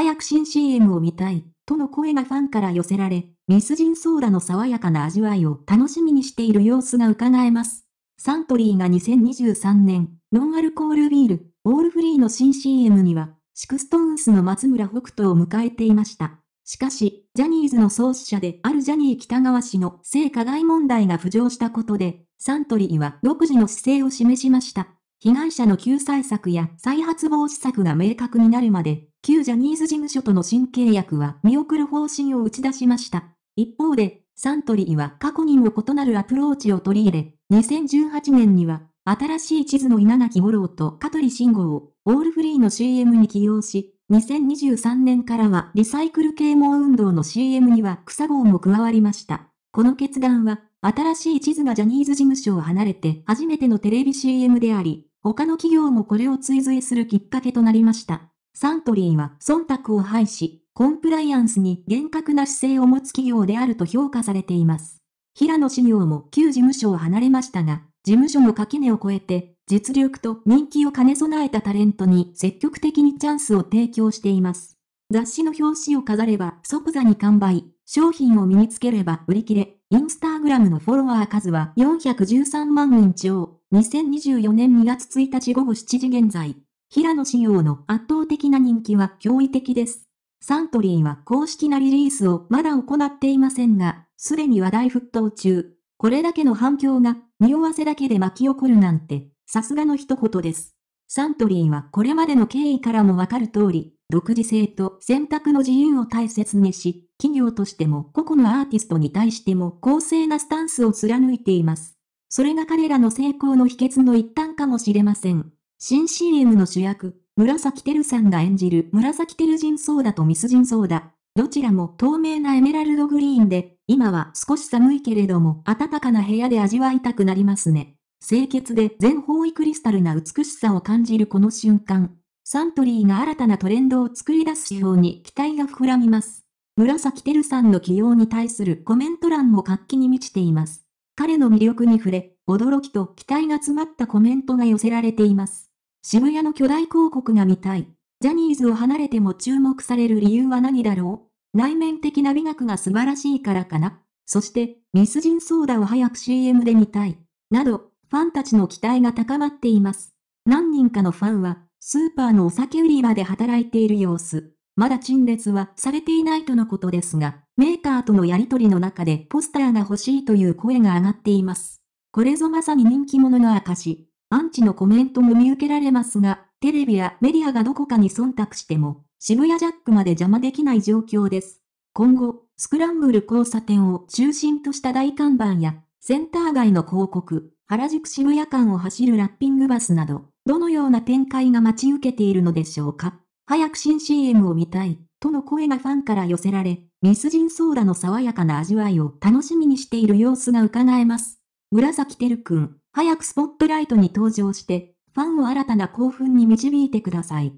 早く新 CM を見たい、との声がファンから寄せられ、ミスジンソーダの爽やかな味わいを楽しみにしている様子が伺えます。サントリーが2023年、ノンアルコールビール、オールフリーの新 CM には、シクストーンスの松村北斗を迎えていました。しかし、ジャニーズの創始者であるジャニー北川氏の性加害問題が浮上したことで、サントリーは独自の姿勢を示しました。被害者の救済策や再発防止策が明確になるまで旧ジャニーズ事務所との新契約は見送る方針を打ち出しました。一方で、サントリーは過去にも異なるアプローチを取り入れ、2018年には、新しい地図の稲垣五郎と香取慎吾を、オールフリーの CM に起用し、2023年からはリサイクル啓蒙運動の CM には草号も加わりました。この決断は、新しい地図がジャニーズ事務所を離れて初めてのテレビ CM であり、他の企業もこれを追随するきっかけとなりました。サントリーは忖度を排し、コンプライアンスに厳格な姿勢を持つ企業であると評価されています。平野志業も旧事務所を離れましたが、事務所の垣根を越えて、実力と人気を兼ね備えたタレントに積極的にチャンスを提供しています。雑誌の表紙を飾れば即座に完売、商品を身につければ売り切れ、インスタグラムのフォロワー数は413万人超、2024年2月1日午後7時現在、平野紫耀の圧倒的な人気は驚異的です。サントリーは公式なリリースをまだ行っていませんが、すでに話題沸騰中。これだけの反響が、匂わせだけで巻き起こるなんて、さすがの一言です。サントリーはこれまでの経緯からもわかる通り、独自性と選択の自由を大切にし、企業としても個々のアーティストに対しても公正なスタンスを貫いています。それが彼らの成功の秘訣の一端かもしれません。新 CM の主役、紫てるさんが演じる紫てる人ソーダとミス人ソーダ。どちらも透明なエメラルドグリーンで、今は少し寒いけれども暖かな部屋で味わいたくなりますね。清潔で全方位クリスタルな美しさを感じるこの瞬間。サントリーが新たなトレンドを作り出す指標に期待が膨らみます。紫てるさんの起用に対するコメント欄も活気に満ちています。彼の魅力に触れ、驚きと期待が詰まったコメントが寄せられています。渋谷の巨大広告が見たい。ジャニーズを離れても注目される理由は何だろう内面的な美学が素晴らしいからかな。そして、ミスジンソーダを早く CM で見たい。など、ファンたちの期待が高まっています。何人かのファンは、スーパーのお酒売り場で働いている様子。まだ陳列はされていないとのことですが、メーカーとのやりとりの中でポスターが欲しいという声が上がっています。これぞまさに人気者の証。アンチのコメントも見受けられますが、テレビやメディアがどこかに忖度しても、渋谷ジャックまで邪魔できない状況です。今後、スクランブル交差点を中心とした大看板や、センター街の広告、原宿渋谷間を走るラッピングバスなど、どのような展開が待ち受けているのでしょうか。早く新 CM を見たい、との声がファンから寄せられ、ミスジンソーダの爽やかな味わいを楽しみにしている様子が伺えます。紫てるくん、早くスポットライトに登場して、ファンを新たな興奮に導いてください。